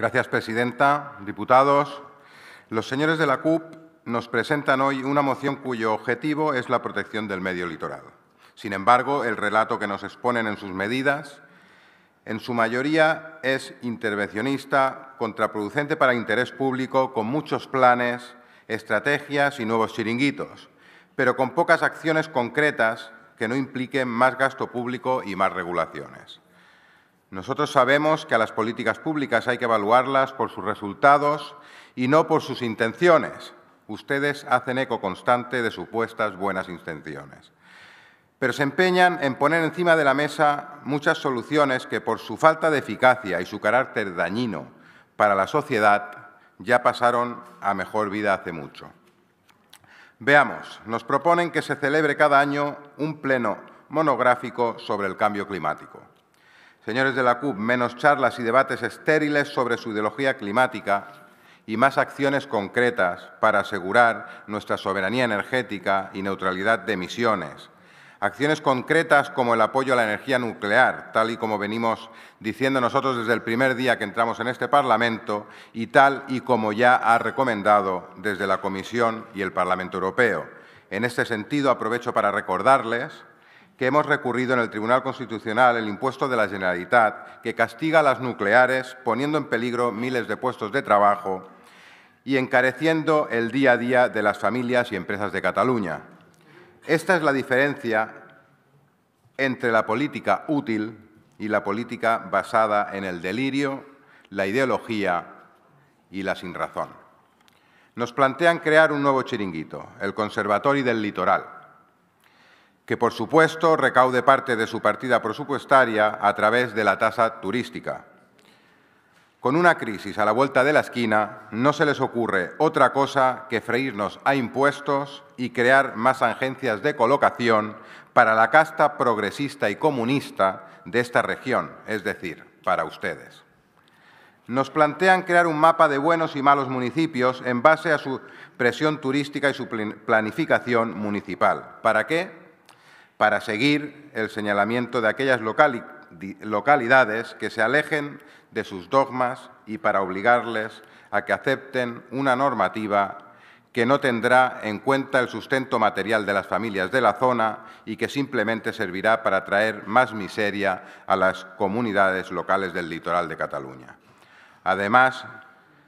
Gracias, presidenta, diputados. Los señores de la CUP nos presentan hoy una moción cuyo objetivo es la protección del medio litoral. Sin embargo, el relato que nos exponen en sus medidas, en su mayoría, es intervencionista, contraproducente para interés público, con muchos planes, estrategias y nuevos chiringuitos, pero con pocas acciones concretas que no impliquen más gasto público y más regulaciones. Nosotros sabemos que a las políticas públicas hay que evaluarlas por sus resultados y no por sus intenciones. Ustedes hacen eco constante de supuestas buenas intenciones. Pero se empeñan en poner encima de la mesa muchas soluciones que, por su falta de eficacia y su carácter dañino para la sociedad, ya pasaron a mejor vida hace mucho. Veamos, nos proponen que se celebre cada año un pleno monográfico sobre el cambio climático. Señores de la CUP, menos charlas y debates estériles sobre su ideología climática y más acciones concretas para asegurar nuestra soberanía energética y neutralidad de emisiones. Acciones concretas como el apoyo a la energía nuclear, tal y como venimos diciendo nosotros desde el primer día que entramos en este Parlamento y tal y como ya ha recomendado desde la Comisión y el Parlamento Europeo. En este sentido, aprovecho para recordarles que hemos recurrido en el Tribunal Constitucional el impuesto de la Generalitat, que castiga a las nucleares, poniendo en peligro miles de puestos de trabajo y encareciendo el día a día de las familias y empresas de Cataluña. Esta es la diferencia entre la política útil y la política basada en el delirio, la ideología y la sinrazón. Nos plantean crear un nuevo chiringuito, el Conservatorio del Litoral, que por supuesto recaude parte de su partida presupuestaria a través de la tasa turística. Con una crisis a la vuelta de la esquina, no se les ocurre otra cosa que freírnos a impuestos y crear más agencias de colocación para la casta progresista y comunista de esta región, es decir, para ustedes. Nos plantean crear un mapa de buenos y malos municipios en base a su presión turística y su planificación municipal. ¿Para qué? para seguir el señalamiento de aquellas localidades que se alejen de sus dogmas y para obligarles a que acepten una normativa que no tendrá en cuenta el sustento material de las familias de la zona y que simplemente servirá para traer más miseria a las comunidades locales del litoral de Cataluña. Además,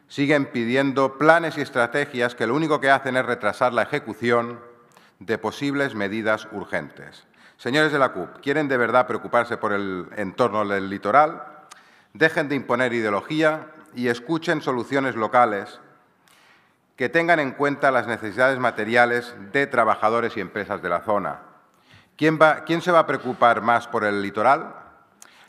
siguen pidiendo planes y estrategias que lo único que hacen es retrasar la ejecución de posibles medidas urgentes. Señores de la CUP, ¿quieren de verdad preocuparse por el entorno del litoral? Dejen de imponer ideología y escuchen soluciones locales que tengan en cuenta las necesidades materiales de trabajadores y empresas de la zona. ¿Quién, quién se va a preocupar más por el litoral?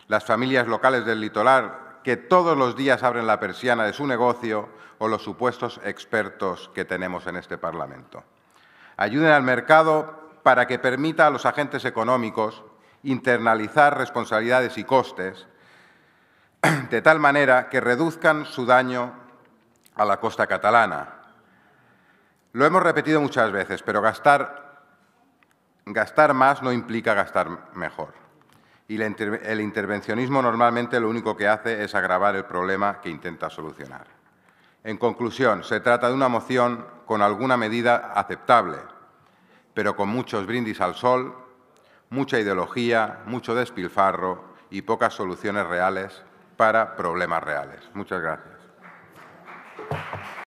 Las familias locales del litoral que todos los días abren la persiana de su negocio o los supuestos expertos que tenemos en este Parlamento ayuden al mercado para que permita a los agentes económicos internalizar responsabilidades y costes de tal manera que reduzcan su daño a la costa catalana. Lo hemos repetido muchas veces, pero gastar, gastar más no implica gastar mejor. Y el intervencionismo normalmente lo único que hace es agravar el problema que intenta solucionar. En conclusión, se trata de una moción con alguna medida aceptable, pero con muchos brindis al sol, mucha ideología, mucho despilfarro y pocas soluciones reales para problemas reales. Muchas gracias.